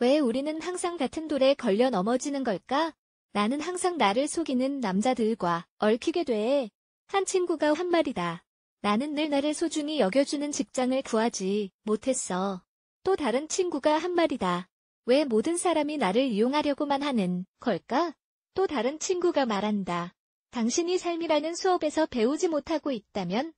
왜 우리는 항상 같은 돌에 걸려 넘어지는 걸까? 나는 항상 나를 속이는 남자들과 얽히게 돼. 한 친구가 한 말이다. 나는 늘 나를 소중히 여겨주는 직장을 구하지 못했어. 또 다른 친구가 한 말이다. 왜 모든 사람이 나를 이용하려고만 하는 걸까? 또 다른 친구가 말한다. 당신이 삶이라는 수업에서 배우지 못하고 있다면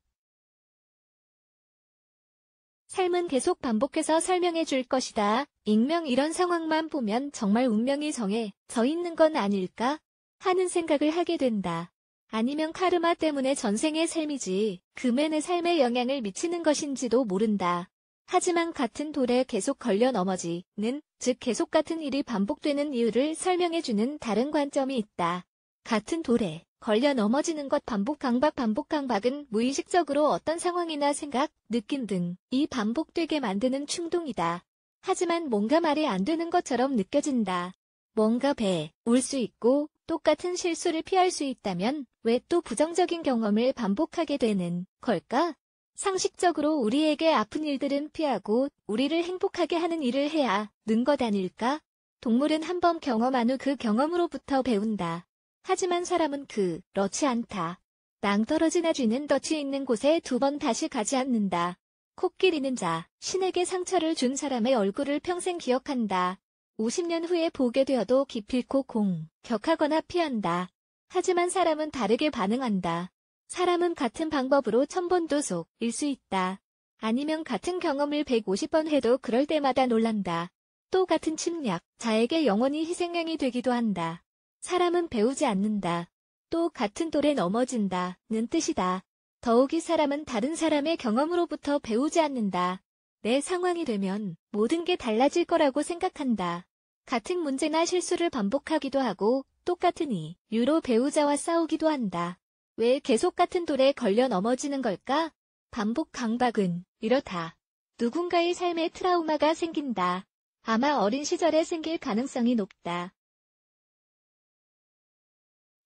삶은 계속 반복해서 설명해 줄 것이다. 익명 이런 상황만 보면 정말 운명이 정해 져 있는 건 아닐까 하는 생각을 하게 된다. 아니면 카르마 때문에 전생의 삶이지 금연의 삶에 영향을 미치는 것인지도 모른다. 하지만 같은 돌에 계속 걸려 넘어지는 즉 계속 같은 일이 반복되는 이유를 설명해주는 다른 관점이 있다. 같은 돌에 걸려 넘어지는 것 반복 강박 반복 강박은 무의식적으로 어떤 상황이나 생각, 느낌 등 이 반복되게 만드는 충동이다. 하지만 뭔가 말이 안 되는 것처럼 느껴진다. 뭔가 배, 울수 있고 똑같은 실수를 피할 수 있다면 왜 또 부정적인 경험을 반복하게 되는 걸까? 상식적으로 우리에게 아픈 일들은 피하고 우리를 행복하게 하는 일을 해야 는 것 아닐까? 동물은 한 번 경험한 후 그 경험으로부터 배운다. 하지만 사람은 그렇지 않다. 낭떨어지나쥐는 덫이 있는 곳에 두 번 다시 가지 않는다. 코끼리는 자, 신에게 상처를 준 사람의 얼굴을 평생 기억한다. 50년 후에 보게 되어도 기필코 공, 격하거나 피한다. 하지만 사람은 다르게 반응한다. 사람은 같은 방법으로 천번도 속일 수 있다. 아니면 같은 경험을 150번 해도 그럴 때마다 놀란다. 또 같은 침략, 자에게 영원히 희생양이 되기도 한다. 사람은 배우지 않는다. 또 같은 돌에 넘어진다. 는 뜻이다. 더욱이 사람은 다른 사람의 경험으로부터 배우지 않는다. 내 상황이 되면 모든 게 달라질 거라고 생각한다. 같은 문제나 실수를 반복하기도 하고 똑같으니 유로 배우자와 싸우기도 한다. 왜 계속 같은 돌에 걸려 넘어지는 걸까? 반복 강박은 이렇다. 누군가의 삶에 트라우마가 생긴다. 아마 어린 시절에 생길 가능성이 높다.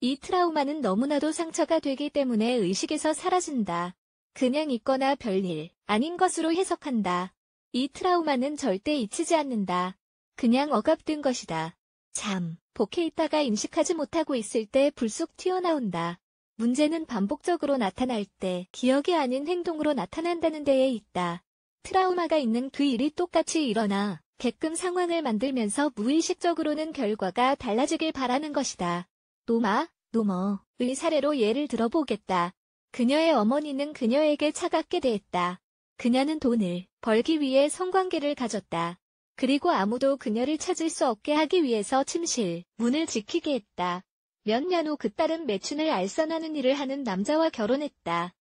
이 트라우마는 너무나도 상처가 되기 때문에 의식에서 사라진다. 그냥 있거나 별일 아닌 것으로 해석한다. 이 트라우마는 절대 잊히지 않는다. 그냥 억압된 것이다. 잠, 복해 있다가 인식하지 못하고 있을 때 불쑥 튀어나온다. 문제는 반복적으로 나타날 때 기억이 아닌 행동으로 나타난다는 데에 있다. 트라우마가 있는 그 일이 똑같이 일어나 개끔 상황을 만들면서 무의식적으로는 결과가 달라지길 바라는 것이다. 노마, 노머의 사례로 예를 들어보겠다. 그녀의 어머니는 그녀에게 차갑게 대했다. 그녀는 돈을 벌기 위해 성관계를 가졌다. 그리고 아무도 그녀를 찾을 수 없게 하기 위해서 침실, 문을 지키게 했다. 몇 년 후 그 딸은 매춘을 알선하는 일을 하는 남자와 결혼했다.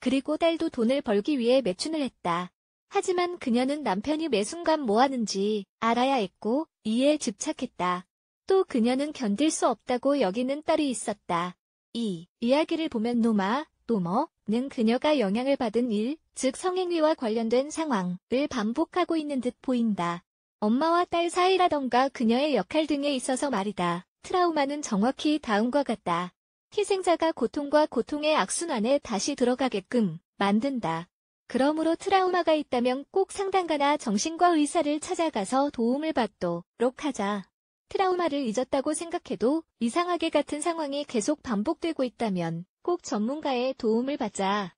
그리고 딸도 돈을 벌기 위해 매춘을 했다. 하지만 그녀는 남편이 매 순간 뭐하는지 알아야 했고 이에 집착했다. 또 그녀는 견딜 수 없다고 여기는 딸이 있었다. 이 이야기를 보면 노마, 노머는 그녀가 영향을 받은 일, 즉 성행위와 관련된 상황을 반복하고 있는 듯 보인다. 엄마와 딸 사이라던가 그녀의 역할 등에 있어서 말이다. 트라우마는 정확히 다음과 같다. 희생자가 고통과 고통의 악순환에 다시 들어가게끔 만든다. 그러므로 트라우마가 있다면 꼭 상담가나 정신과 의사를 찾아가서 도움을 받도록 하자. 트라우마를 잊었다고 생각해도 이상하게 같은 상황이 계속 반복되고 있다면 꼭 전문가의 도움을 받자.